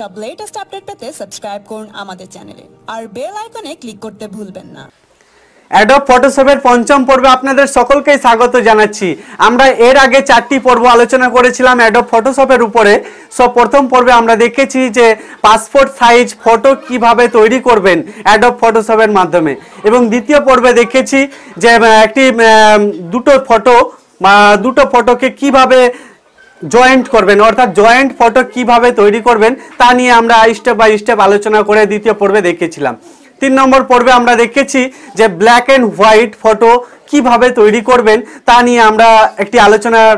সব latest update পেতে subscribe করুন আমাদের চ্যানেলে আর বেল আইকনে ক্লিক করতে ভুলবেন না অ্যাডব ফটোশপের পঞ্চম পর্বে আপনাদের সকলকেই স্বাগত জানাচ্ছি আমরা এর আগে চারটি পর্ব আলোচনা করেছিলাম অ্যাডব ফটোশপের উপরে সব প্রথম পর্বে আমরা দেখেছি যে পাসপোর্ট সাইজ ফটো কিভাবে তৈরি করবেন অ্যাডব ফটোশপের মাধ্যমে এবং দ্বিতীয় পর্বে দেখেছি যে একটি দুটো ফটো বা দুটো ফটোকে কিভাবে জয়েন্ট করবেন অর্থাৎ জয়েন্ট ফটো কিভাবে তৈরি করবেন তা নিয়ে আমরা স্টেপ বাই স্টেপ আলোচনা করে দ্বিতীয় পর্বে দেখেছিলাম তিন নম্বর পর্বে আমরা দেখেছি যে ব্ল্যাক অ্যান্ড হোয়াইট ফটো কিভাবে তৈরি করবেন তা নিয়ে আমরা একটি আলোচনার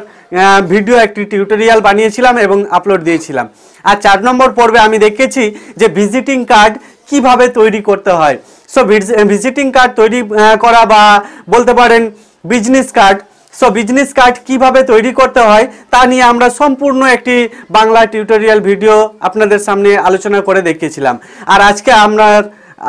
ভিডিও একটি টিউটোরিয়াল বানিয়েছিলাম এবং আপলোড দিয়েছিলাম আর চার নম্বর পর্বে আমি দেখেছি যে ভিজিটিং কার্ড কিভাবে তৈরি করতে হয় সো ভিজিটিং কার্ড তৈরি করা বা বলতে পারেন business card so business card কিভাবে তৈরি করতে হয় তা নিয়ে আমরা সম্পূর্ণ একটি বাংলা টিউটোরিয়াল ভিডিও আপনাদের সামনে আলোচনা করে দেখিয়েছিলাম আর আজকে আমরা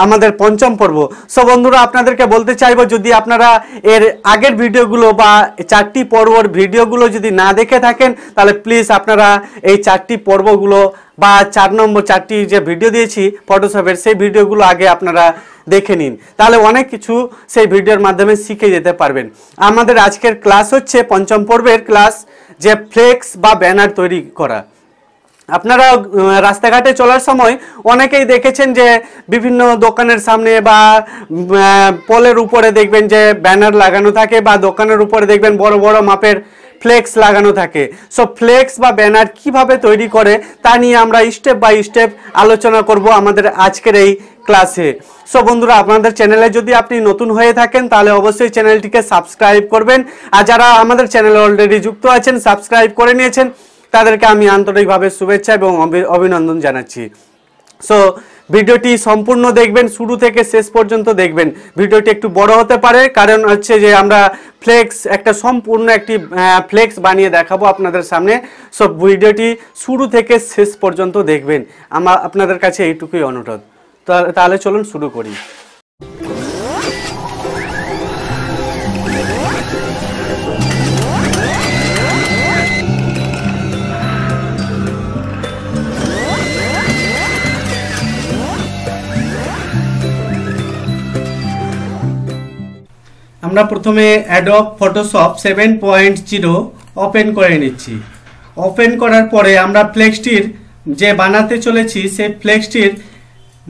আমাদের পঞ্চম পর্ব সো বন্ধুরা আপনাদেরকে বলতে চাইবো যদি আপনারা এর আগের ভিডিওগুলো বা চারটি পর্বর ভিডিওগুলো যদি না দেখে থাকেন তাহলে প্লিজ আপনারা এই চারটি পর্বগুলো বা চার নম্বর চারটি যে ভিডিও দিয়েছি ফটোশপের সেই ভিডিওগুলো আগে আপনারা দেখে নিন তাহলে অনেক কিছু সেই ভিডিওর মাধ্যমে শিখে যেতে পারবেন আমাদের আজকের ক্লাস হচ্ছে পঞ্চম পর্বের ক্লাস যে ফ্লেক্স বা ব্যানার তৈরি করা আপনারা রাস্তাঘাটে চলার সময় অনেকেই দেখেছেন যে বিভিন্ন দোকানের সামনে বা পোলের উপরে দেখবেন যে ব্যানার লাগানো থাকে বা দোকানের উপরে দেখবেন বড় বড় মাপের ফ্লেক্স লাগানো থাকে সো ফ্লেক্স বা ব্যানার কিভাবে তৈরি করে তা নিয়ে আমরা স্টেপ বাই স্টেপ আলোচনা করব আমাদের আজকের এই ক্লাসে সো বন্ধুরা আপনাদের চ্যানেলে যদি আপনি নতুন হয়ে থাকেন তাহলে অবশ্যই চ্যানেলটিকে সাবস্ক্রাইব করবেন আর যারা আমাদের চ্যানেলে অলরেডি যুক্ত আছেন সাবস্ক্রাইব করে নিয়েছেন তাদেরকে আমি আন্তরিকভাবে শুভেচ্ছা এবং অভিনন্দন জানাচ্ছি সো ভিডিওটি সম্পূর্ণ দেখবেন শুরু থেকে শেষ পর্যন্ত দেখবেন ভিডিওটি একটু বড় হতে পারে কারণ হচ্ছে যে আমরা ফ্লেক্স একটা সম্পূর্ণ একটি ফ্লেক্স বানিয়ে দেখাবো আপনাদের সামনে সো ভিডিওটি শুরু থেকে শেষ পর্যন্ত দেখবেন আমার আপনাদের কাছে এইটুকুই অনুরোধ তাহলে চলুন শুরু করি আমরা প্রথমে Adobe Photoshop seven point zero open করে নিচ্ছি ওপেন করার পরে আমরা ফ্লেক্সটির যে বানাতে চলেছি সেই ফ্লেক্সটির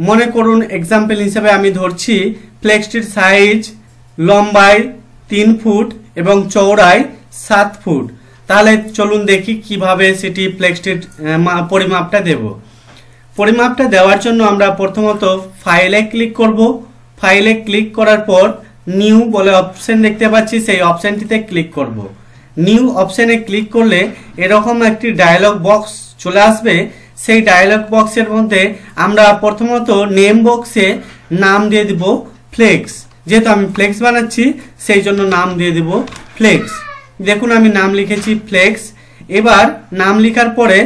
মনে করুন এক্সাম্পল হিসেবে আমি ধরছি ফ্লেক্সটির সাইজ লম্বায় তিন ফুট এবং চৌড়ায় সাত ফুট তাহলে চলুন দেখি কিভাবে সেটি ফ্লেক্সটির পরিমাপটা দেব পরিমাপটা দেওয়ার জন্য আমরা প্রথমত ফাইলে ক্লিক করব ফাইলে ক্লিক করার পর নিউ বলে অপশন দেখতে পাচ্ছি সেই অপশানটিতে ক্লিক করব নিউ অপশানে ক্লিক করলে এরকম একটি ডায়ালগ বক্স চলে আসবে সেই ডায়ালগ বক্সের মধ্যে আমরা প্রথমত নেম বক্সে নাম দিয়ে দিব ফ্লেক্স যেহেতু আমি ফ্লেক্স বানাচ্ছি সেই জন্য নাম দিয়ে দেব ফ্লেক্স দেখুন আমি নাম লিখেছি ফ্লেক্স এবার নাম লেখার পরে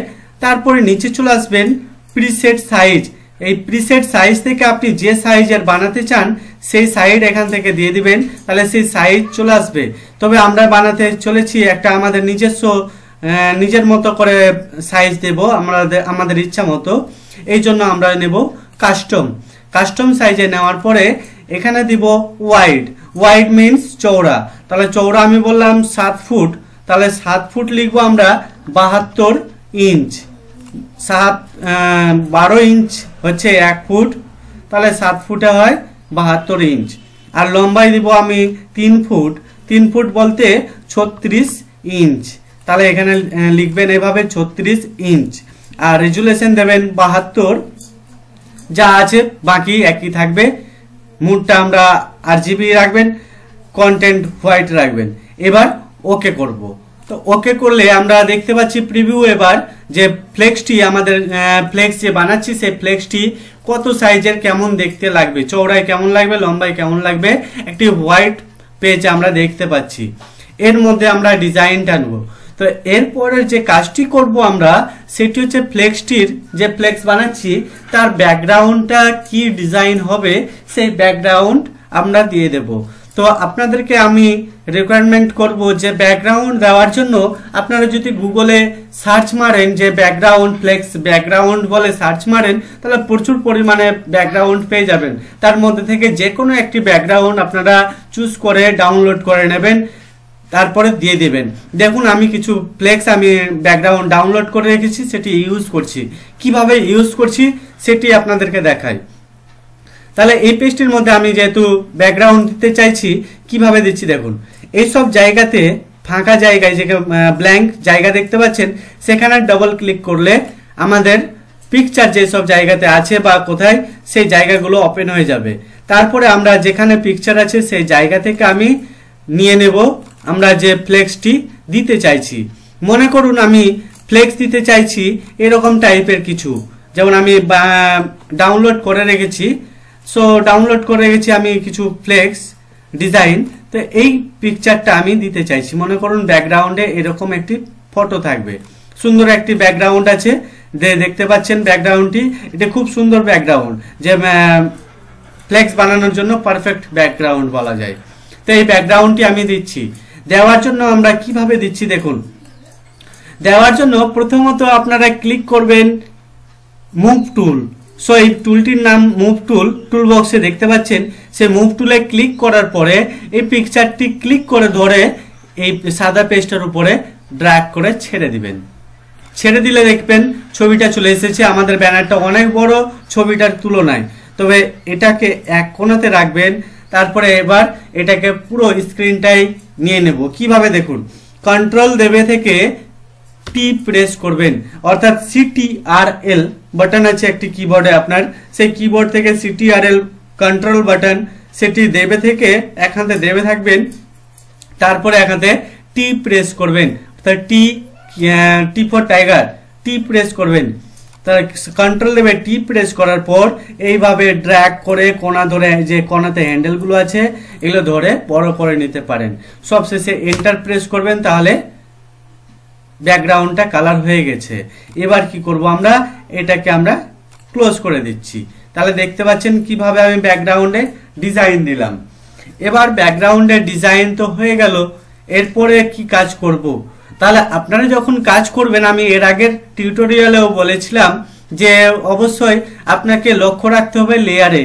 তারপরে নিচে চলে আসবেন প্রিসেট সাইজ এই প্রিসেট সাইজ থেকে আপনি যে সাইজের বানাতে চান সেই সাইড এখান থেকে দিয়ে দিবেন তাহলে সেই সাইজ চলে আসবে তবে আমরা বানাতে চলেছি একটা আমাদের নিজস্ব নিজের মতো করে সাইজ দেব আমরা আমাদের ইচ্ছা মতো এই জন্য আমরা নেব কাস্টম কাস্টম সাইজে নেওয়ার পরে এখানে দিব ওয়াইড ওয়াইড মিনস চৌড়া তাহলে চৌড়া আমি বললাম সাত ফুট তাহলে সাত ফুট লিখবো আমরা বাহাত্তর ইঞ্চ সাত বারো ইঞ্চ হচ্ছে এক ফুট তাহলে সাত ফুটে হয় বাহাত্তর ইঞ্চ আর লম্বাই দিব আমি তিন ফুট তিন ফুট বলতে ছত্রিশ ইঞ্চ তাহলে এখানে লিখবেন এভাবে ছত্রিশ ইঞ্চ আর রেজুলেশন দেবেন বাহাত্তর যা আছে বাকি একই থাকবে মুডটা আমরা আর জিবি রাখবেন কন্টেন্ট হোয়াইট রাখবেন এবার ওকে করবো তো ওকে করলে আমরা দেখতে পাচ্ছি প্রিভিউ এবার যে ফ্লেক্সটি আমাদের ফ্লেক্স যে বানাচ্ছি সেই ফ্লেক্সটি কত সাইজের কেমন দেখতে লাগবে চৌড়ায় কেমন লাগবে লম্বায় কেমন লাগবে একটি হোয়াইট পেজ আমরা দেখতে পাচ্ছি এর মধ্যে আমরা ডিজাইনটা নেব তো এরপরের যে কাজটি করব আমরা সেটি হচ্ছে ফ্লেক্সটির যে ফ্লেক্স বানাচ্ছি তার ব্যাকগ্রাউন্ডটা কি ডিজাইন হবে সেই ব্যাকগ্রাউন্ড আমরা দিয়ে দেবো তো আপনাদেরকে আমি রিকোয়ারমেন্ট করব যে ব্যাকগ্রাউন্ড দেওয়ার জন্য আপনারা যদি গুগলে সার্চ মারেন যে ব্যাকগ্রাউন্ড ফ্লেক্স ব্যাকগ্রাউন্ড বলে সার্চ মারেন তাহলে প্রচুর পরিমাণে ব্যাকগ্রাউন্ড পেয়ে যাবেন তার মধ্যে থেকে যে কোনো একটি ব্যাকগ্রাউন্ড আপনারা চুজ করে ডাউনলোড করে নেবেন তারপরে দিয়ে দেবেন দেখুন আমি কিছু ফ্লেক্স আমি ব্যাকগ্রাউন্ড ডাউনলোড করে রেখেছি সেটি ইউজ করছি কিভাবে ইউজ করছি সেটি আপনাদেরকে দেখায় তাহলে এই পেজটির মধ্যে আমি যেহেতু ব্যাকগ্রাউন্ড দিতে চাইছি কিভাবে দিচ্ছি দেখুন এইসব জায়গাতে ফাঁকা জায়গায় যে ব্ল্যাঙ্ক জায়গা দেখতে পাচ্ছেন সেখানে ডবল ক্লিক করলে আমাদের পিকচার যেসব জায়গাতে আছে বা কোথায় সেই জায়গাগুলো ওপেন হয়ে যাবে তারপরে আমরা যেখানে পিকচার আছে সেই জায়গা থেকে আমি নিয়ে নেব আমরা যে ফ্লেক্সটি দিতে চাইছি মনে করুন আমি ফ্লেক্স দিতে চাইছি এরকম টাইপের কিছু যেমন আমি ডাউনলোড করে রেখেছি সো ডাউনলোড করে গেছি আমি কিছু ফ্লেক্স ডিজাইন তো এই পিকচারটা আমি দিতে চাইছি মনে করুন ব্যাকগ্রাউন্ডে এরকম একটি ফটো থাকবে সুন্দর একটি ব্যাকগ্রাউন্ড আছে দেখতে পাচ্ছেন ব্যাকগ্রাউন্ডটি এটা খুব সুন্দর ব্যাকগ্রাউন্ড যে ফ্লেক্স বানানোর জন্য পারফেক্ট ব্যাকগ্রাউন্ড বলা যায় তো এই ব্যাকগ্রাউন্ডটি আমি দিচ্ছি দেওয়ার জন্য আমরা কিভাবে দিচ্ছি দেখুন দেওয়ার জন্য প্রথমত আপনারা ক্লিক করবেন মুভ টুল সো এই টুলটির নাম মুভ টুল টুল বক্সে দেখতে পাচ্ছেন সে মুভ টুলে ক্লিক করার পরে এই পিকচারটি ক্লিক করে ধরে এই সাদা পেজটার উপরে ড্র্যাক করে ছেড়ে দিবেন ছেড়ে দিলে দেখবেন ছবিটা চলে এসেছে আমাদের ব্যানারটা অনেক বড় ছবিটার তুলনায় তবে এটাকে এক কোনাতে রাখবেন তারপরে এবার এটাকে পুরো স্ক্রিনটাই নিয়ে নেব কিভাবে দেখুন কন্ট্রোল দেবে থেকে টি প্রেস করবেন অর্থাৎ সিটিআরএল বাটন আছে একটি কিবোর্ডে আপনার সেই কিবোর্ড থেকে সিটিআরএল কন্ট্রোল বাটন সেটি দেবে থেকে এক হাতে দেবে থাকবেন তারপরে এক হাতে টি প্রেস করবেন অর্থাৎ T T for tiger T press করবেন তার কন্ট্রোল দেবে টি প্রেস করার পর এইভাবে ড্র্যাক করে কোনা ধরে যে কোনাতে হ্যান্ডেলগুলো আছে এগুলো ধরে বড় করে নিতে পারেন সবশেষে এন্টার প্রেস করবেন তাহলে ব্যাকগ্রাউন্ডটা কালার হয়ে গেছে এবার কি করব আমরা এটাকে আমরা ক্লোজ করে দিচ্ছি তাহলে দেখতে পাচ্ছেন কিভাবে আমি ব্যাকগ্রাউন্ডে ডিজাইন দিলাম এবার ব্যাকগ্রাউন্ডে ডিজাইন তো হয়ে গেল এরপরে কি কাজ করব। তাহলে আপনারা যখন কাজ করবেন আমি এর আগের টিউটোরিয়ালেও বলেছিলাম যে অবশ্যই আপনাকে লক্ষ্য রাখতে হবে লেয়ারে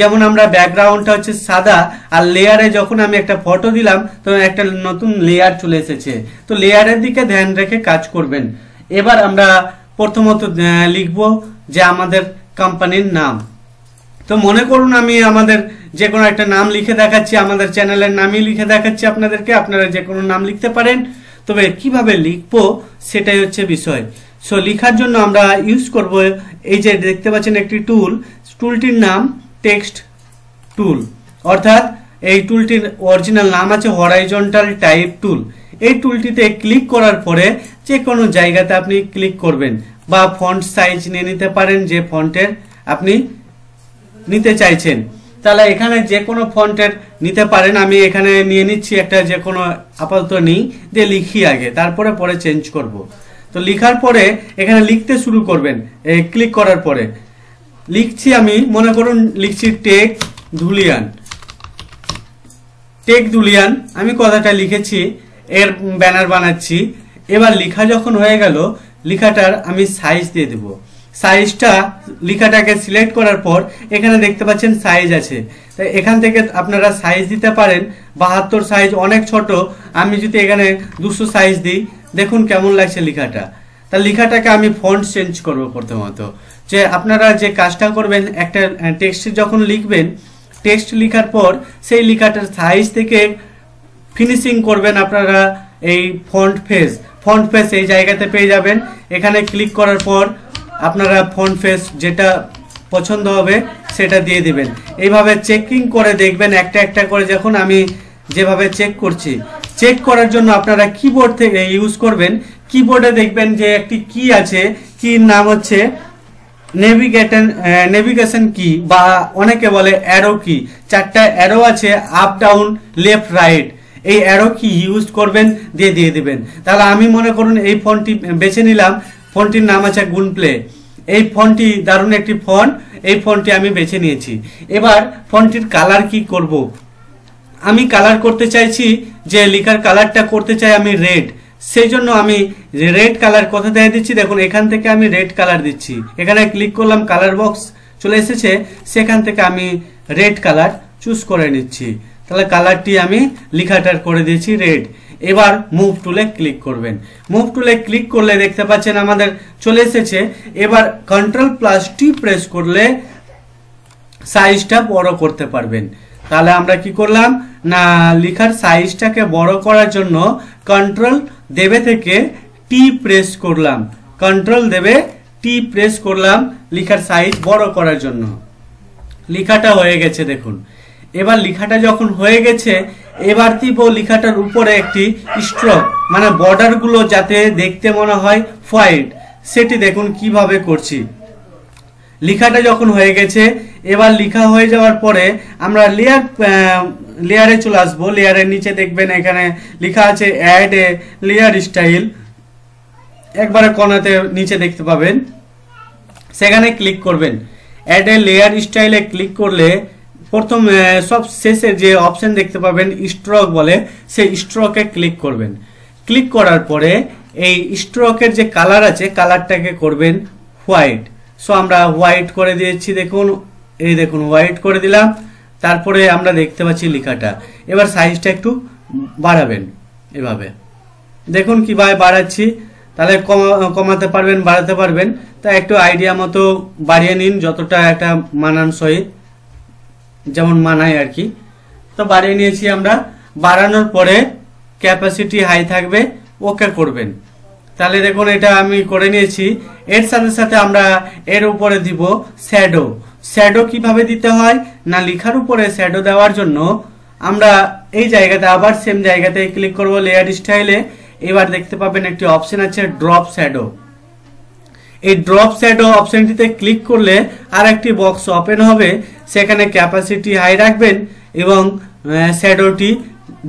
যেমন আমরা ব্যাকগ্রাউন্ডটা হচ্ছে সাদা আর লেয়ারে যখন আমি একটা ফটো দিলাম তো একটা নতুন লেয়ার চলে এসেছে তো লেয়ারের দিকে ধ্যান রেখে কাজ করবেন এবার আমরা প্রথমত লিখব যে আমাদের কোম্পানির নাম তো মনে করুন আমি আমাদের যে কোনো একটা নাম লিখে দেখাচ্ছি আমাদের চ্যানেলের নামই লিখে দেখাচ্ছি আপনাদেরকে আপনারা যে কোনো নাম লিখতে পারেন তবে কিভাবে লিখব সেটাই হচ্ছে বিষয় সো লিখার জন্য আমরা ইউজ করব এই যে দেখতে পাচ্ছেন একটি টুল টুলটির নাম টেক্সট টুল অর্থাৎ এই টুলটির অরিজিনাল নাম আছে হরাইজন্টাল টাইপ টুল এই টুলটিতে ক্লিক করার পরে যে কোনো জায়গাতে আপনি ক্লিক করবেন বা ফন্ট সাইজ নিয়ে নিতে পারেন যে ফন্টের আপনি নিতে চাইছেন তাহলে এখানে যে কোনো ফন্টের নিতে পারেন আমি এখানে নিয়ে নিচ্ছি একটা যে কোনো আপাতত নিই দিয়ে লিখি আগে তারপরে পরে চেঞ্জ করব। তো লিখার পরে এখানে লিখতে শুরু করবেন ক্লিক করার পরে লিখছি আমি মনে করুন লিখছি টেক ধুলিয়ান টেক ধুলিয়ান আমি কথাটা লিখেছি এর ব্যানার বানাচ্ছি এবার লেখা যখন হয়ে গেল লিখাটার আমি সাইজ দিয়ে দেব সাইজটা লেখাটাকে সিলেক্ট করার পর এখানে দেখতে পাচ্ছেন সাইজ আছে তাই এখান থেকে আপনারা সাইজ দিতে পারেন বাহাত্তর সাইজ অনেক ছোট আমি যদি এখানে দুশো সাইজ দিই দেখুন কেমন লাগছে লিখাটা তা লেখাটাকে আমি ফন্ট চেঞ্জ করবো প্রথমত যে আপনারা যে কাজটা করবেন একটা টেক্সট যখন লিখবেন টেক্সট লেখার পর সেই লেখাটার সাইজ থেকে ফিনিশিং করবেন আপনারা এই ফন্ট ফেস ফন্ট ফেস এই জায়গাতে পেয়ে যাবেন এখানে ক্লিক করার পর আপনারা ফন্ট ফেস যেটা পছন্দ হবে সেটা দিয়ে দিবেন এইভাবে চেকিং করে দেখবেন একটা একটা করে যখন আমি যেভাবে চেক করছি চেক করার জন্য আপনারা কিবোর্ড থেকে ইউজ করবেন কিবোর্ডে দেখবেন যে একটি কি আছে কি নাম হচ্ছে নেভিগেটেন নেভিগেশন কি বা অনেকে বলে অ্যারো কি চারটা অ্যারো আছে আপ ডাউন লেফট রাইট এই অ্যারো কি ইউজ করবেন দিয়ে দিয়ে দেবেন তাহলে আমি মনে করুন এই ফোনটি বেছে নিলাম ফোনটির নাম আছে গুনপ্লে এই ফোনটি দারুণ একটি ফোন এই ফোনটি আমি বেছে নিয়েছি এবার ফোনটির কালার কি করব আমি কালার করতে চাইছি যে লিখার কালারটা করতে চাই আমি রেড সেই জন্য আমি রেড কালার কোথা দেখা দিচ্ছি দেখুন এখান থেকে আমি রেড কালার দিচ্ছি এখানে ক্লিক করলাম কালার বক্স চলে এসেছে সেখান থেকে আমি রেড কালার চুজ করে নিচ্ছি তাহলে কালারটি আমি লিখাটার করে দিয়েছি রেড এবার মুভ টুলে ক্লিক করবেন মুভ টুলে ক্লিক করলে দেখতে পাচ্ছেন আমাদের চলে এসেছে এবার কন্ট্রোল প্লাস টি প্রেস করলে সাইজটা বড় করতে পারবেন তাহলে আমরা কি করলাম না লিখার সাইজটাকে বড় করার জন্য কন্ট্রোল দেবে থেকে টি প্রেস করলাম কন্ট্রোল দেবে টি প্রেস করলাম লেখার সাইজ বড় করার জন্য লিখাটা হয়ে গেছে দেখুন এবার লিখাটা যখন হয়ে গেছে এবার দিব লিখাটার উপরে একটি স্ট্রক মানে বর্ডারগুলো যাতে দেখতে মনে হয় হোয়াইট সেটি দেখুন কিভাবে করছি লিখাটা যখন হয়ে গেছে এবার লিখা হয়ে যাওয়ার পরে আমরা লেয়ার লেয়ারে চলে আসবো লেয়ারের নিচে দেখবেন এখানে লেখা আছে অ্যাড এ লেয়ার স্টাইল একবারে কোনাতে নিচে দেখতে পাবেন সেখানে ক্লিক করবেন অ্যাড এ লেয়ার স্টাইলে ক্লিক করলে প্রথম সব শেষে যে অপশন দেখতে পাবেন স্ট্রক বলে সেই স্ট্রকে ক্লিক করবেন ক্লিক করার পরে এই স্ট্রকের যে কালার আছে কালারটাকে করবেন হোয়াইট সো আমরা হোয়াইট করে দিয়েছি দেখুন এই দেখুন হোয়াইট করে দিলাম তারপরে আমরা দেখতে পাচ্ছি লেখাটা এবার সাইজটা একটু বাড়াবেন এভাবে দেখুন কীভাবে বাড়াচ্ছি তাহলে কমাতে পারবেন বাড়াতে পারবেন তা একটু আইডিয়া মতো বাড়িয়ে নিন যতটা একটা মানানসই যেমন মানায় আর কি তো বাড়িয়ে নিয়েছি আমরা বাড়ানোর পরে ক্যাপাসিটি হাই থাকবে ওকে করবেন তাহলে দেখুন এটা আমি করে নিয়েছি এর সাথে সাথে আমরা এর উপরে দিব শ্যাডো শ্যাডো কিভাবে দিতে হয় না লেখার উপরে শ্যাডো দেওয়ার জন্য আমরা এই জায়গাতে আবার সেম জায়গাতে ক্লিক করব লেয়ার স্টাইলে এবার দেখতে পাবেন একটি অপশন আছে ড্রপ শ্যাডো এই ড্রপ শ্যাডো অপশনটিতে ক্লিক করলে আর একটি বক্স ওপেন হবে সেখানে ক্যাপাসিটি হাই রাখবেন এবং শ্যাডোটি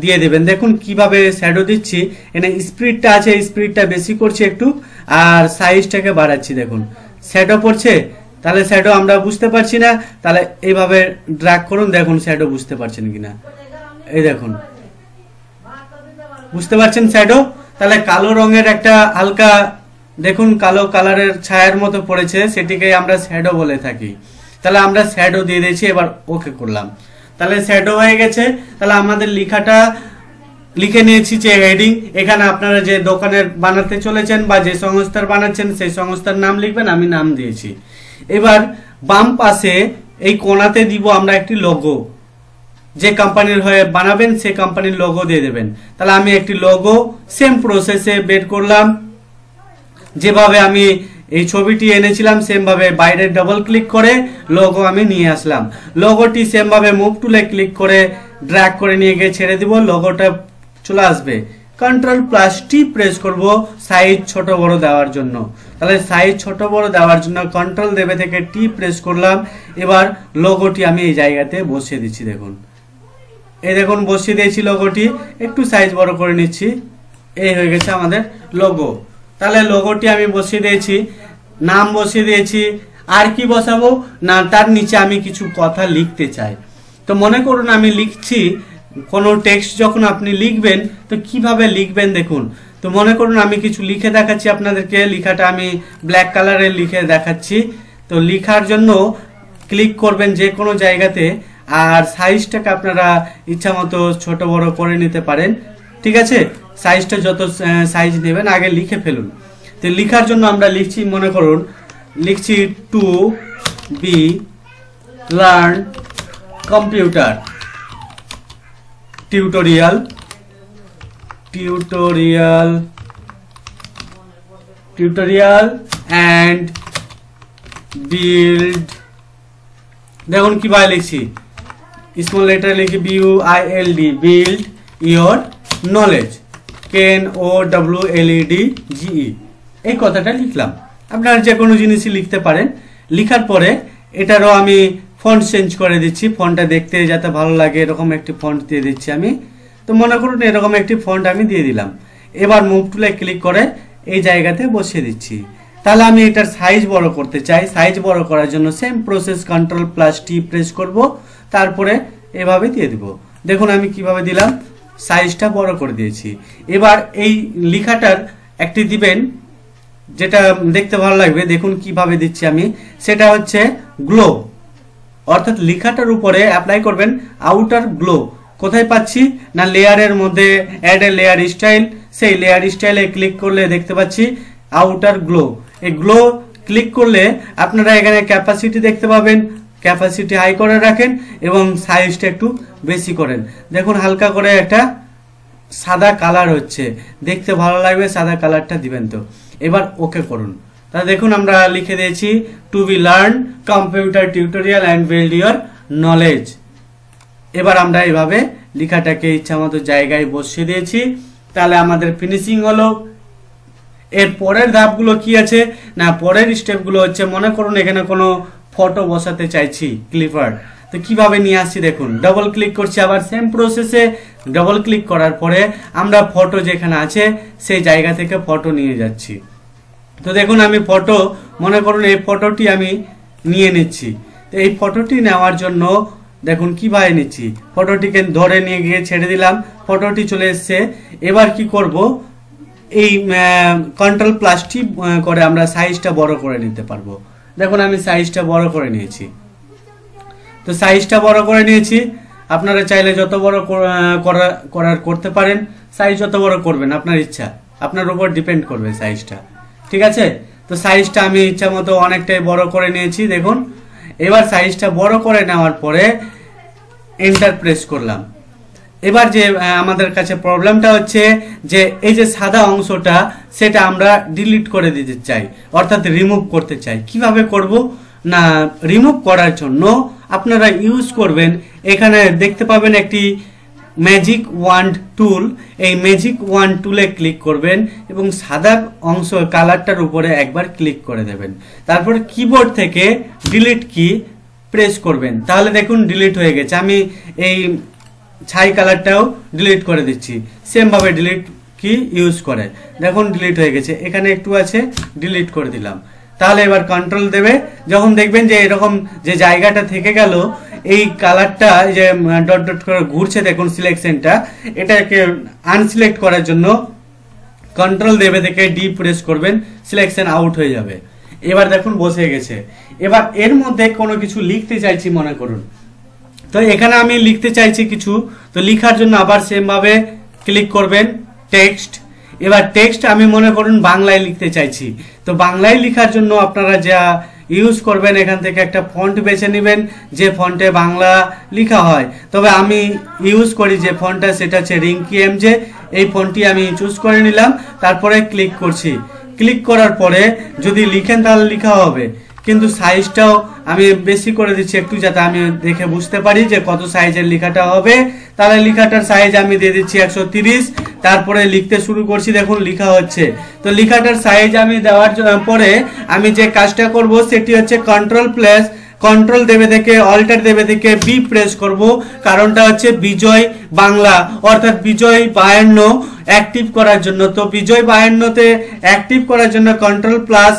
দিয়ে দেবেন দেখুন কিভাবে শ্যাডো দিচ্ছি এনে স্পিডটা আছে স্পিডটা বেশি করছি একটু আর সাইজটাকে বাড়াচ্ছি দেখুন শ্যাডো পড়ছে তাহলে শ্যাডো আমরা বুঝতে পারছি না তাহলে এইভাবে ড্রাগ করুন দেখুন শ্যাডো বুঝতে পারছেন কিনা এই দেখুন বুঝতে পারছেন শ্যাডো তাহলে কালো রঙের একটা হালকা দেখুন কালো কালারের ছায়ার মতো পড়েছে সেটিকে আমরা শ্যাডো বলে থাকি তাহলে আমরা শ্যাডো দিয়ে দিয়েছি এবার ওকে করলাম তাহলে শ্যাডো হয়ে গেছে তাহলে আমাদের লেখাটা লিখে নিয়েছি যে হেডিং এখানে আপনারা যে দোকানের বানাতে চলেছেন বা যে সংস্থার বানাচ্ছেন সেই সংস্থার নাম লিখবেন আমি নাম দিয়েছি এবার বাম পাশে এই কোনাতে দিব আমরা একটি লোগো যে কোম্পানির হয়ে বানাবেন সে কোম্পানির লোগো দিয়ে দেবেন তাহলে আমি একটি লোগো সেম প্রসেসে বেড করলাম যেভাবে আমি এই ছবিটি এনেছিলাম সেমভাবে বাইরে ডাবল ক্লিক করে লোগো আমি নিয়ে আসলাম লোগোটি সেমভাবে মুভ টুলে ক্লিক করে ড্র্যাগ করে নিয়ে গিয়ে ছেড়ে দিব লোগোটা চলে আসবে কন্ট্রোল প্লাস টি প্রেস করব সাইজ ছোট বড় দেওয়ার জন্য তাহলে সাইজ ছোট বড় দেওয়ার জন্য কন্ট্রোল দেবে থেকে টি প্রেস করলাম এবার লোগোটি আমি এই জায়গাতে বসিয়ে দিচ্ছি দেখুন এই দেখুন বসিয়ে দিয়েছি লোগোটি একটু সাইজ বড় করে নিচ্ছি এই হয়ে গেছে আমাদের লোগো তাহলে লোগোটি আমি বসিয়ে দিয়েছি নাম বসিয়ে দিয়েছি আর কি বসাবো না তার নিচে আমি কিছু কথা লিখতে চাই তো মনে করুন আমি লিখছি কোনো টেক্সট যখন আপনি লিখবেন তো কিভাবে লিখবেন দেখুন তো মনে করুন আমি কিছু লিখে দেখাচ্ছি আপনাদেরকে লিখাটা আমি ব্ল্যাক কালারে লিখে দেখাচ্ছি তো লিখার জন্য ক্লিক করবেন যে কোনো জায়গাতে আর সাইজটাকে আপনারা ইচ্ছা মতো ছোটো বড় করে নিতে পারেন ঠিক আছে সাইজটা যত সাইজ নেবেন আগে লিখে ফেলুন তো লিখার জন্য আমরা লিখছি মনে করুন লিখছি to be learn computer tutorial tutorial tutorial and build দেখুন কিভাবে লিখছি স্মল লেটার লিখি B I L D build your knowledge K N O W L E D G E এই কথাটা লিখলাম আপনারা যে কোনো জিনিসই লিখতে পারেন লিখার পরে এটারও আমি ফন্ট চেঞ্জ করে দিচ্ছি ফন্টটা দেখতে যাতে ভালো লাগে এরকম একটি ফন্ট দিয়ে দিচ্ছি আমি তো মনে করুন এরকম একটি ফন্ট আমি দিয়ে দিলাম এবার মুভ টুলে ক্লিক করে এই জায়গাতে বসিয়ে দিচ্ছি তাহলে আমি এটার সাইজ বড় করতে চাই সাইজ বড় করার জন্য same process control plus T press করব তারপরে এভাবে দিয়ে দিব দেখুন আমি কিভাবে দিলাম সাইজটা বড় করে দিয়েছি এবার এই লেখাটার একটি দিবেন যেটা দেখতে ভালো লাগবে দেখুন কিভাবে দিচ্ছি আমি সেটা হচ্ছে গ্লো অর্থাৎ লেখাটার উপরে অ্যাপ্লাই করবেন আউটার গ্লো কোথায় পাচ্ছি না লেয়ারের মধ্যে অ্যাড এ লেয়ার স্টাইল সেই লেয়ার স্টাইলে ক্লিক করলে দেখতে পাচ্ছি আউটার গ্লো এই গ্লো ক্লিক করলে আপনারা এখানে ক্যাপাসিটি দেখতে পাবেন ক্যাপাসিটি হাই করে রাখেন এবং সাইজটা একটু বেশি করেন দেখুন হালকা করে একটা সাদা কালার হচ্ছে দেখতে ভালো লাগবে সাদা কালারটা দিবেন তো এবার ওকে করুন তা দেখুন আমরা লিখে দিয়েছি to be learn computer tutorial and build your knowledge এবার আমরা এভাবে লেখাটাকে ইচ্ছামতো জায়গায় বসিয়ে দিয়েছি তাহলে আমাদের ফিনিশিং হলো এর পরের ধাপগুলো কি আছে না পরের স্টেপগুলো হচ্ছে মনে করুন এখানে কোনো ফটো বসাতে চাইছি ক্লিপার তো কিভাবে নিয়ে আসছি দেখুন ডবল ক্লিক করছি আবার সেম প্রসেসে ডবল ক্লিক করার পরে আমরা ফটো যেখানে আছে সেই জায়গা থেকে ফটো নিয়ে যাচ্ছি তো দেখুন আমি ফটো মনে করুন এই ফটোটি আমি নিয়ে নিচ্ছি তো এই ফটোটি নেওয়ার জন্য দেখুন কি ভাই নিচ্ছি ফটোটিকে ধরে নিয়ে গিয়ে ছেড়ে দিলাম ফটোটি চলে এসছে এবার কি করব এই কন্ট্রোল প্লাসটি করে আমরা সাইজটা বড় করে নিতে পারবো দেখুন আমি সাইজটা বড় করে নিয়েছি তো সাইজটা বড় করে নিয়েছি আপনারা চাইলে যত বড় করার করতে পারেন সাইজ যত বড় করবেন আপনার ইচ্ছা আপনার উপর ডিপেন্ড করবে সাইজটা ঠিক আছে তো সাইজটা আমি ইচ্ছা মতো অনেকটাই বড় করে নিয়েছি দেখুন এবার সাইজটা বড় করে নেওয়ার পরে এন্টার প্রেস করলাম এবার যে আমাদের কাছে প্রবলেমটা হচ্ছে যে এই যে সাদা অংশটা সেটা আমরা ডিলিট করে দিতে চাই অর্থাৎ রিমুভ করতে চাই কিভাবে করব না রিমুভ করার জন্য আপনারা ইউজ করবেন এখানে দেখতে পাবেন একটি ম্যাজিক ওয়ান্ড টুল এই ম্যাজিক ওয়ান টুলে ক্লিক করবেন এবং সাদা অংশ কালারটার উপরে একবার ক্লিক করে দেবেন তারপর কিবোর্ড থেকে ডিলিট কি প্রেস করবেন তাহলে দেখুন ডিলিট হয়ে গেছে আমি এই ছাই কালারটাও ডিলিট করে দিচ্ছি সেমভাবে ডিলিট কি ইউজ করে দেখুন ডিলিট হয়ে গেছে এখানে একটু আছে ডিলিট করে দিলাম তাহলে এবার কন্ট্রোল দেবে যখন দেখবেন যে এরকম যে জায়গাটা থেকে গেল এই কালারটা যে ডট ডট করে ঘুরছে দেখুন সিলেকশনটা এটাকে আনসিলেক্ট করার জন্য কন্ট্রোল দেবে দেখে ডি প্রেস করবেন সিলেকশন আউট হয়ে যাবে এবার দেখুন বসে গেছে এবার এর মধ্যে কোনো কিছু লিখতে চাইছি মনে করুন তো এখানে আমি লিখতে চাইছি কিছু তো লিখার জন্য আবার সেমভাবে ক্লিক করবেন টেক্সট এবার টেক্সট আমি মনে করুন বাংলায় লিখতে চাইছি তো বাংলায় লিখার জন্য আপনারা যা ইউজ করবেন এখান থেকে একটা ফন্ট বেছে নেবেন যে ফন্টে বাংলা লেখা হয় তবে আমি ইউজ করি যে ফন্টটা সেটা হচ্ছে রিঙ্কি এম যে এই ফন্টটি আমি চুজ করে নিলাম তারপরে ক্লিক করছি ক্লিক করার পরে যদি লিখেন তাহলে লেখা হবে কিন্তু সাইজটাও আমি বেশি করে দিচ্ছি একটু যাতে আমি দেখে বুঝতে পারি যে কত সাইজের লেখাটা হবে তাহলে লেখাটার সাইজ আমি দিয়ে দিচ্ছি একশো তারপরে লিখতে শুরু করছি দেখুন লেখা হচ্ছে তো লেখাটার সাইজ আমি দেওয়ার পরে আমি যে কাজটা করব সেটি হচ্ছে কন্ট্রোল প্লাস কন্ট্রোল দেবে দেখে অল্টার দেবে দেখে বি প্রেস করব কারণটা হচ্ছে বিজয় বাংলা অর্থাৎ বিজয় বায়ান্ন অ্যাক্টিভ করার জন্য তো বিজয় বায়ান্নতে অ্যাক্টিভ করার জন্য control plus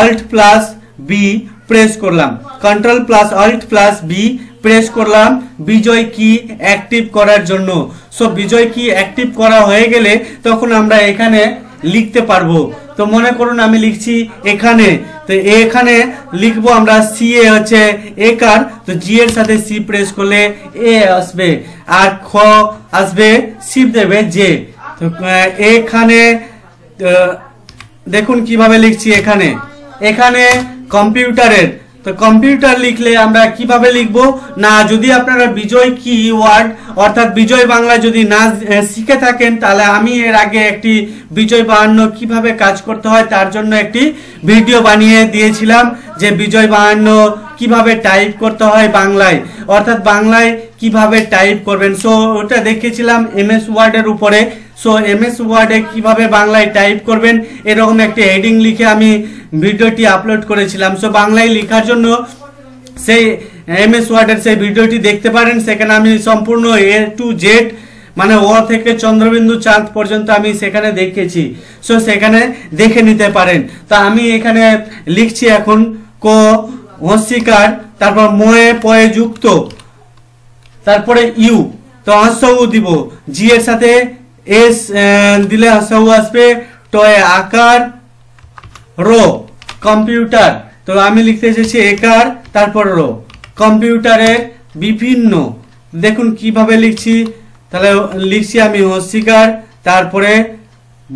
alt plus B press করলাম control plus alt plus B press করলাম বিজয় কি অ্যাক্টিভ করার জন্য সো বিজয় কি অ্যাক্টিভ করা হয়ে গেলে তখন আমরা এখানে লিখতে পারবো তো মনে করুন আমি লিখছি এখানে তো এখানে লিখবো আমরা সি এ হচ্ছে এ কার তো জি এর সাথে সি প্রেস করলে এ আসবে আর খ আসবে সি দেবে জে তো এখানে দেখুন কিভাবে লিখছি এখানে এখানে কম্পিউটারের তো কম্পিউটার লিখলে আমরা কিভাবে লিখব না যদি আপনারা বিজয় কি ওয়ার্ড অর্থাৎ বিজয় বাংলা যদি না শিখে থাকেন তাহলে আমি এর আগে একটি বিজয় বাহান্ন কিভাবে কাজ করতে হয় তার জন্য একটি ভিডিও বানিয়ে দিয়েছিলাম যে বিজয় বাহান্ন কিভাবে টাইপ করতে হয় বাংলায় অর্থাৎ বাংলায় কিভাবে টাইপ করবেন সো ওটা দেখেছিলাম এমএস ওয়ার্ডের উপরে সো এম এস ওয়ার্ডে কীভাবে বাংলায় টাইপ করবেন এরকম একটি হেডিং লিখে আমি ভিডিওটি আপলোড করেছিলাম সো বাংলায় লেখার জন্য সেই এম এস ওয়ার্ডের সেই ভিডিওটি দেখতে পারেন সেখানে আমি সম্পূর্ণ এ টু জেড মানে ও থেকে চন্দ্রবিন্দু চাঁদ পর্যন্ত আমি সেখানে দেখেছি সো সেখানে দেখে নিতে পারেন তো আমি এখানে লিখছি এখন কো অস্বীকার তারপর ময়ে পয়ে যুক্ত তারপরে ইউ তো হস্যউ দিব জি এর সাথে এস দিলে সব আসবে টয় আকার রো কম্পিউটার তো আমি লিখতে এসেছি একার তারপর রো কম্পিউটারের বিভিন্ন দেখুন কিভাবে লিখছি তাহলে লিখছি আমি হস্যিকার তারপরে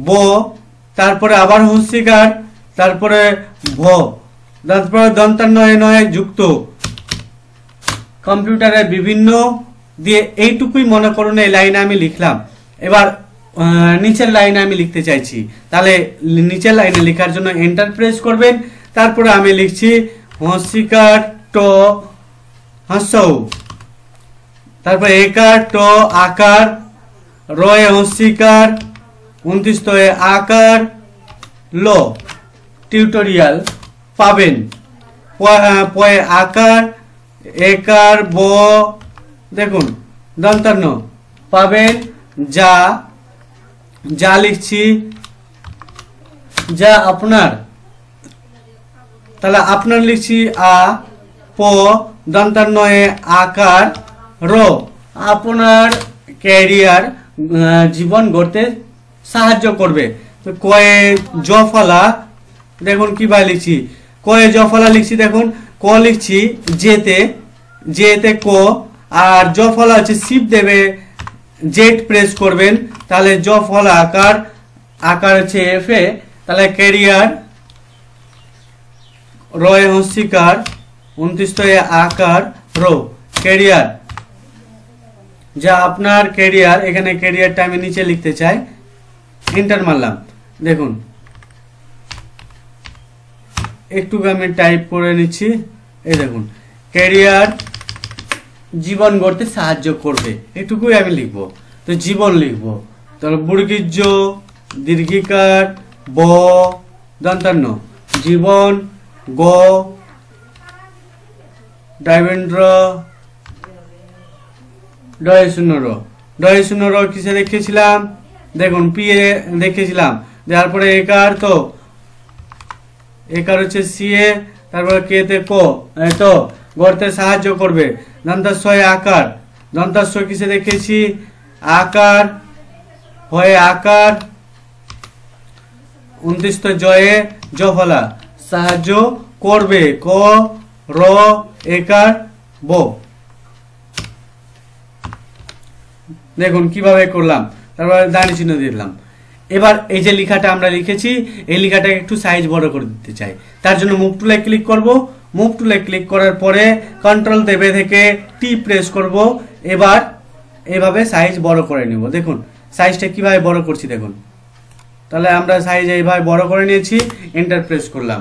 ব তারপরে আবার হস্যিকার তারপরে ভ তারপরে দন্তান্ন নয় যুক্ত কম্পিউটারের বিভিন্ন দিয়ে এইটুকুই মনে করুন এই লাইনে আমি লিখলাম এবার নিচের লাইনে আমি লিখতে চাইছি তাহলে নিচের লাইনে লেখার জন্য এন্টার প্রেস করবেন তারপরে আমি লিখছি হসিকার ট হাসৌ তারপরে একার ট আকার রয়ে হসিকার উনত্রিশ তয়ে আকার ল টিউটোরিয়াল পাবেন পয়ে আকার একার ব দেখুন দন্তান্ন পাবেন যা যা লিখছি যা আপনার তাহলে আপনার লিখছি আ প দন্তার নয় আকার র আপনার ক্যারিয়ার জীবন গড়তে সাহায্য করবে তো কয়ে জফলা দেখুন কি লিখছি কয়ে জফলা লিখছি দেখুন ক লিখছি জেতে জেতে ক আর জফলা হচ্ছে শিব দেবে জেট প্রেস করবেন তাহলে জ ফল আকার আকার হচ্ছে এফ এ তাহলে ক্যারিয়ার রয়ে হস্তিকার উনত্রিশ এ আকার রো ক্যারিয়ার যা আপনার ক্যারিয়ার এখানে ক্যারিয়ারটা আমি নিচে লিখতে চাই ইন্টার মারলাম দেখুন একটু আমি টাইপ করে নিচ্ছি এই দেখুন ক্যারিয়ার জীবন গড়তে সাহায্য করবে এটুকুই আমি লিখব তো জীবন লিখবো তাহলে বুর্গিজ দীর্ঘিকার ব দন্তান্ন জীবন গ ডাইবেন্দ্র ডয় শূন্য র ডয় শূন্য র কিসে দেখেছিলাম দেখুন পি এ দেখেছিলাম দেওয়ার পরে একার তো একার হচ্ছে সি এ তারপরে কে তে ক তো গড়তে সাহায্য করবে দন্তাশয় আকার দন্তাশয় কিসে দেখেছি আকার হয়ে আকার উনত্রিশ জয়ে জফলা সাহায্য করবে ক র একার ব দেখুন কিভাবে করলাম তারপরে দাঁড়ি চিহ্ন দিলাম এবার এই যে লেখাটা আমরা লিখেছি এই লেখাটাকে একটু সাইজ বড় করে দিতে চাই তার জন্য মুভ টুলাই ক্লিক করব মুভ টুলাই ক্লিক করার পরে কন্ট্রোল দেবে থেকে টি প্রেস করব এবার এভাবে সাইজ বড় করে নিব দেখুন সাইজটা কিভাবে বড় করছি দেখুন তাহলে আমরা সাইজ এইভাবে বড় করে নিয়েছি এন্টার প্রেস করলাম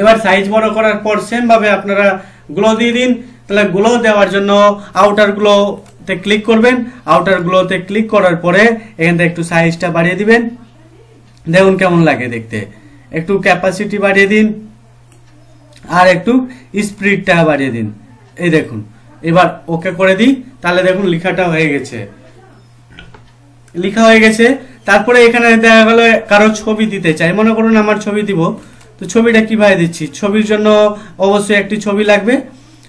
এবার সাইজ বড় করার পর সেমভাবে আপনারা গ্লো দিয়ে দিন তাহলে গ্লো দেওয়ার জন্য আউটার গ্লোতে ক্লিক করবেন আউটার গ্লোতে ক্লিক করার পরে এখান থেকে একটু সাইজটা বাড়িয়ে দিবেন দেখুন কেমন লাগে দেখতে একটু ক্যাপাসিটি বাড়িয়ে দিন আর একটু স্পিডটা বাড়িয়ে দিন এই দেখুন এবার ওকে করে দিই তাহলে দেখুন লেখাটা হয়ে গেছে লেখা হয়ে গেছে তারপরে এখানে দেখা গেল কারো ছবি দিতে চাই মনে করুন আমার ছবি দিব তো ছবিটা কিভাবে দিচ্ছি ছবির জন্য অবশ্যই একটি ছবি লাগবে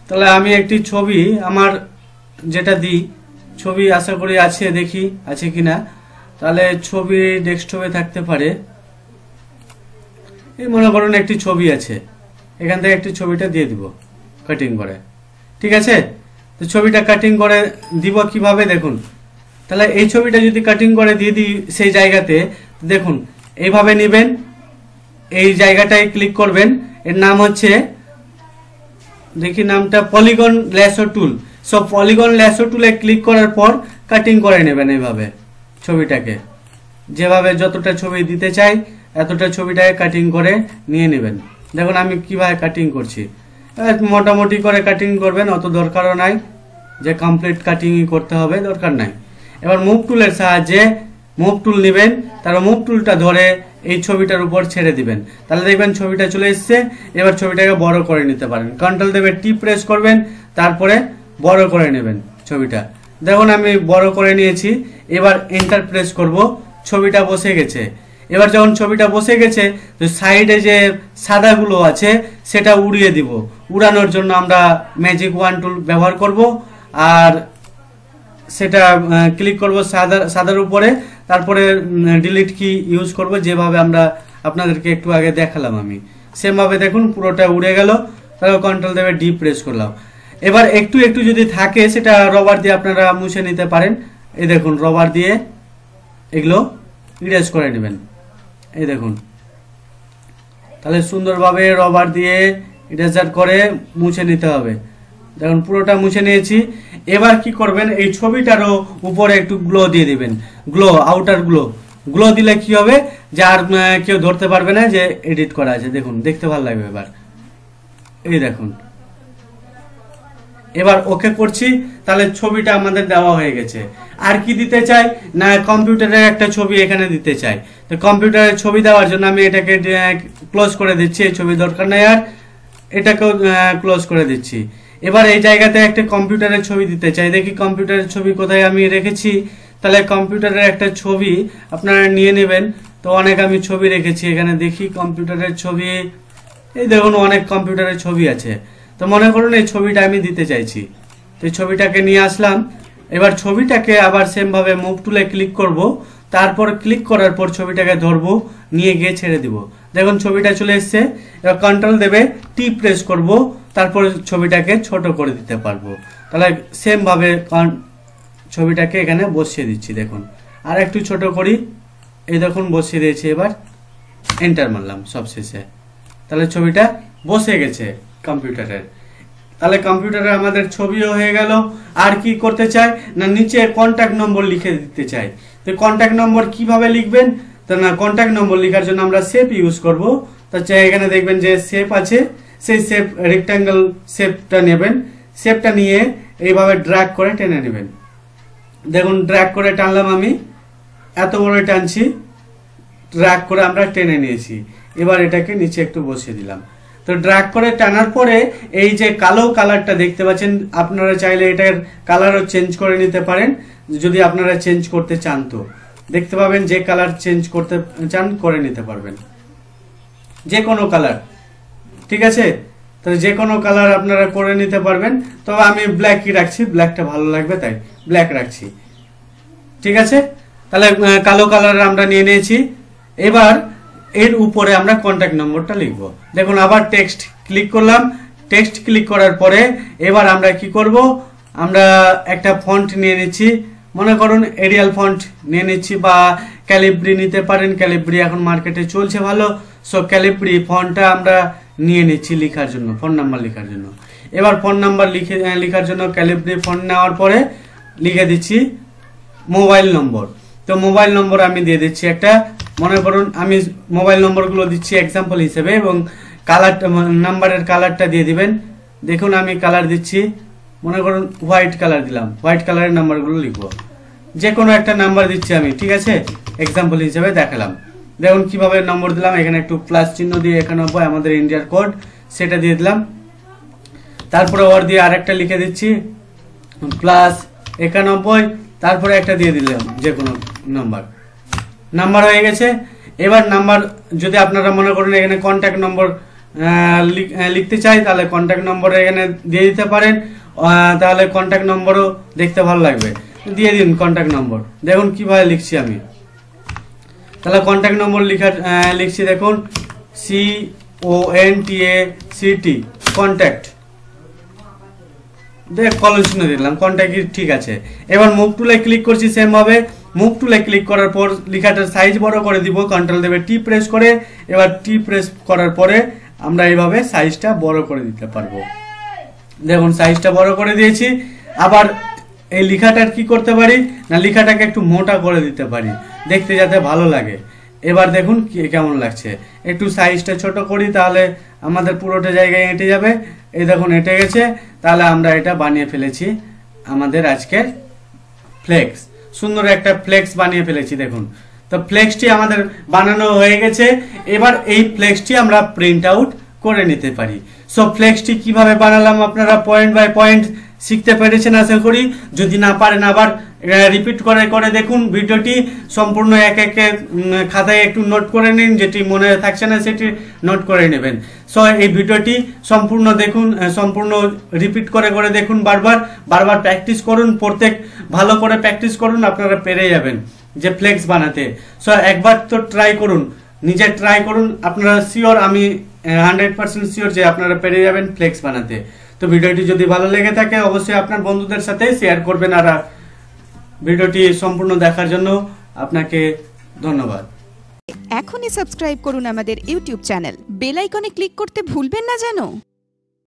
তাহলে আমি একটি ছবি আমার যেটা দিই ছবি আশা করি আছে দেখি আছে কি না তাহলে ছবি ডেস্কটপে থাকতে পারে এই মনে করুন একটি ছবি আছে এখান থেকে একটি ছবিটা দিয়ে দিব কাটিং করে ঠিক আছে তো ছবিটা কাটিং করে দিব কিভাবে দেখুন তাহলে এই ছবিটা যদি কাটিং করে দিয়ে দিই সেই জায়গাতে দেখুন এইভাবে নেবেন এই জায়গাটায় ক্লিক করবেন এর নাম হচ্ছে দেখি নামটা polygon lasso tool so polygon lasso টুলে ক্লিক করার পর কাটিং করে নেবেন এইভাবে ছবিটাকে যেভাবে যতটা ছবি দিতে চাই এতটা ছবিটাকে কাটিং করে নিয়ে নেবেন দেখুন আমি কিভাবে কাটিং করছি মোটামুটি করে কাটিং করবেন অত দরকারও নাই যে কমপ্লিট কাটিংই করতে হবে দরকার নাই এবার মুভ টুলের সাহায্যে মুভ টুল নেবেন তারপর মুভ টুলটা ধরে এই ছবিটার উপর ছেড়ে দিবেন তাহলে দেখবেন ছবিটা চলে এসছে এবার ছবিটাকে বড় করে নিতে পারেন কন্ট্রোল দেবে টি প্রেস করবেন তারপরে বড় করে নেবেন ছবিটা দেখুন আমি বড় করে নিয়েছি এবার এন্টার প্রেস করব ছবিটা বসে গেছে এবার যখন ছবিটা বসে গেছে তো সাইডে যে সাদাগুলো আছে সেটা উড়িয়ে দিব উড়ানোর জন্য আমরা ম্যাজিক ওয়ান টুল ব্যবহার করব আর সেটা ক্লিক করব সাদার সাদার উপরে তারপরে ডিলিট কি ইউজ করব যেভাবে আমরা আপনাদেরকে একটু আগে দেখালাম আমি সেমভাবে দেখুন পুরোটা উড়ে গেল তারপর কন্ট্রোল দেবে ডি প্রেস করলাম এবার একটু একটু যদি থাকে সেটা রবার দিয়ে আপনারা মুছে নিতে পারেন এই দেখুন রবার দিয়ে এগুলো ইরেজ করে নেবেন এই দেখুন তাহলে সুন্দরভাবে রবার দিয়ে ইরেজার করে মুছে নিতে হবে দেখুন পুরোটা মুছে নিয়েছি এবার কি করবেন এই ছবিটারও উপরে একটু গ্লো দিয়ে দিবেন গ্লো আউটার গ্লো গ্লো দিলে কি হবে যে আর কেউ ধরতে পারবে না যে এডিট করা আছে দেখুন দেখতে ভালো লাগবে এবার এই দেখুন এবার ওকে করছি তাহলে ছবিটা আমাদের দেওয়া হয়ে গেছে আর কি দিতে চাই না কম্পিউটারের একটা ছবি এখানে দিতে চাই তো কম্পিউটারের ছবি দেওয়ার জন্য আমি এটাকে ক্লোজ করে দিচ্ছি এই ছবি দরকার নেই আর এটাকেও ক্লোজ করে দিচ্ছি এবার এই জায়গাতে একটা কম্পিউটারের ছবি দিতে চাই দেখি কম্পিউটারের ছবি কোথায় আমি রেখেছি তাহলে কম্পিউটারের একটা ছবি আপনারা নিয়ে নেবেন তো অনেক আমি ছবি রেখেছি এখানে দেখি কম্পিউটারের ছবি এই দেখুন অনেক কম্পিউটারের ছবি আছে তো মনে করুন এই ছবিটা আমি দিতে চাইছি তো এই ছবিটাকে নিয়ে আসলাম এবার ছবিটাকে আবার সেমভাবে মুভ টুলে ক্লিক করব তারপর ক্লিক করার পর ছবিটাকে ধরবো নিয়ে গিয়ে ছেড়ে দিব দেখুন ছবিটা চলে এসছে এবার কন্ট্রোল দেবে টি প্রেস করব তারপরে ছবিটাকে ছোট করে দিতে পারবো তাহলে সেমভাবে ছবিটাকে এখানে বসিয়ে দিচ্ছি দেখুন আর একটু ছোট করি এই দেখুন বসিয়ে দিয়েছি এবার এন্টার মারলাম সবশেষে তাহলে ছবিটা বসে গেছে কম্পিউটারের তাহলে কম্পিউটারে আমাদের ছবিও হয়ে গেল আর কি করতে চায় না নিচে কন্ট্যাক্ট নম্বর লিখে দিতে চাই তো কন্ট্যাক্ট নম্বর কিভাবে লিখবেন তা না কন্ট্যাক্ট নম্বর লেখার জন্য আমরা সেপ ইউজ করব তা এখানে দেখবেন যে সেপ আছে সেই সেপ রেক্ট্যাঙ্গেল সেপটা নেবেন সেপটা নিয়ে এইভাবে ড্র্যাক করে টেনে নেবেন দেখুন ড্র্যাক করে টানলাম আমি এত বড় টানছি ড্র্যাক করে আমরা টেনে নিয়েছি এবার এটাকে নিচে একটু বসিয়ে দিলাম তো ড্র্যাক করে টানার পরে এই যে কালো কালারটা দেখতে পাচ্ছেন আপনারা চাইলে এটার কালারও চেঞ্জ করে নিতে পারেন যদি আপনারা চেঞ্জ করতে চান তো দেখতে পাবেন যে কালার চেঞ্জ করতে চান করে নিতে পারবেন যে কোনো কালার ঠিক আছে তো যে কোনো কালার আপনারা করে নিতে পারবেন তবে আমি ব্ল্যাকই রাখছি ব্ল্যাকটা ভালো লাগবে তাই ব্ল্যাক রাখছি ঠিক আছে তাহলে কালো কালার আমরা নিয়ে নিয়েছি এবার এর উপরে আমরা কন্ট্যাক্ট নম্বরটা লিখব দেখুন আবার টেক্সট ক্লিক করলাম টেক্সট ক্লিক করার পরে এবার আমরা কি করব আমরা একটা ফন্ট নিয়ে নিচ্ছি মনে করুন এরিয়াল ফন্ট নিয়ে নিচ্ছি বা ক্যালিব্রি নিতে পারেন ক্যালিব্রি এখন মার্কেটে চলছে ভালো সো ক্যালিব্রি ফন্টটা আমরা নিয়ে নিচ্ছি লেখার জন্য ফোন নাম্বার লেখার জন্য এবার ফোন নাম্বার লিখে লেখার জন্য ক্যালিব্রি ফোন নেওয়ার পরে লিখে দিচ্ছি মোবাইল নম্বর তো মোবাইল নম্বর আমি দিয়ে দিচ্ছি একটা মনে করুন আমি মোবাইল নম্বরগুলো দিচ্ছি এক্সাম্পল হিসেবে এবং কালারটা নাম্বারের কালারটা দিয়ে দিবেন দেখুন আমি কালার দিচ্ছি মনে করুন হোয়াইট কালার দিলাম হোয়াইট কালারের নাম্বারগুলো লিখবো যে কোনো একটা নাম্বার দিচ্ছি আমি ঠিক আছে এক্সাম্পল হিসেবে দেখালাম দেখুন কিভাবে নম্বর দিলাম এখানে একটু প্লাস চিহ্ন দিয়ে একানব্বই আমাদের ইন্ডিয়ার কোড সেটা দিয়ে দিলাম তারপরে ওর দিয়ে আরেকটা লিখে দিচ্ছি প্লাস একানব্বই তারপরে একটা দিয়ে দিলাম যে কোনো নাম্বার নাম্বার হয়ে গেছে এবার নাম্বার যদি আপনারা মনে করেন এখানে কন্ট্যাক্ট নম্বর লিখতে চাই তাহলে কন্ট্যাক্ট নম্বর এখানে দিয়ে দিতে পারেন হ্যাঁ, তাহলে কন্ট্যাক্ট নম্বরও দেখতে ভালো লাগবে দিয়ে দিন কন্ট্যাক্ট নম্বর দেখুন কীভাবে লিখছি আমি তাহলে কন্ট্যাক্ট নম্বর লিখা লিখছি দেখুন C O N T A C T contact দেখ কল শুনে দিলাম কন্ট্যাক্ট ঠিক আছে এবার মুখ টুলে ক্লিক করছি সেমভাবে মুখ টুলে ক্লিক করার পর লিখাটার সাইজ বড় করে দিব কন্ট্রোল দেবে টি প্রেস করে এবার টি প্রেস করার পরে আমরা এইভাবে সাইজটা বড় করে দিতে পারবো দেখুন সাইজটা বড় করে দিয়েছি আবার এই লেখাটার কি করতে পারি না লেখাটাকে একটু মোটা করে দিতে পারি দেখতে যাতে ভালো লাগে এবার দেখুন কেমন লাগছে একটু সাইজটা ছোট করি তাহলে আমাদের পুরোটা জায়গায় এঁটে যাবে এই দেখুন এঁটে গেছে তাহলে আমরা এটা বানিয়ে ফেলেছি আমাদের আজকের ফ্লেক্স সুন্দর একটা ফ্লেক্স বানিয়ে ফেলেছি দেখুন তো ফ্লেক্সটি আমাদের বানানো হয়ে গেছে এবার এই ফ্লেক্সটি আমরা প্রিন্ট আউট করে নিতে পারি সো ফ্লেক্সটি কিভাবে বানালাম আপনারা পয়েন্ট বাই পয়েন্ট শিখতে পেরেছেন আশা করি যদি না পারেন আবার রিপিট করে করে দেখুন ভিডিওটি সম্পূর্ণ এক একে খাতায় একটু নোট করে নিন যেটি মনে থাকছে না সেটি নোট করে নেবেন সো এই ভিডিওটি সম্পূর্ণ দেখুন সম্পূর্ণ রিপিট করে করে দেখুন বারবার বারবার প্র্যাকটিস করুন প্রত্যেক ভালো করে প্র্যাকটিস করুন আপনারা পেরে যাবেন যে ফ্লেক্স বানাতে সো একবার তো ট্রাই করুন নিজে ট্রাই করুন আপনারা শিওর আমি হান্ড্রেড পার্সেন্ট শিওর যে আপনারা পেরে যাবেন ফ্লেক্স বানাতে তো ভিডিওটি যদি ভালো লেগে থাকে অবশ্যই আপনার বন্ধুদের সাথে শেয়ার করবেন আর ভিডিওটি সম্পূর্ণ দেখার জন্য আপনাকে ধন্যবাদ এখনই সাবস্ক্রাইব করুন আমাদের ইউটিউব চ্যানেল বেল আইকনে ক্লিক করতে ভুলবেন না যেন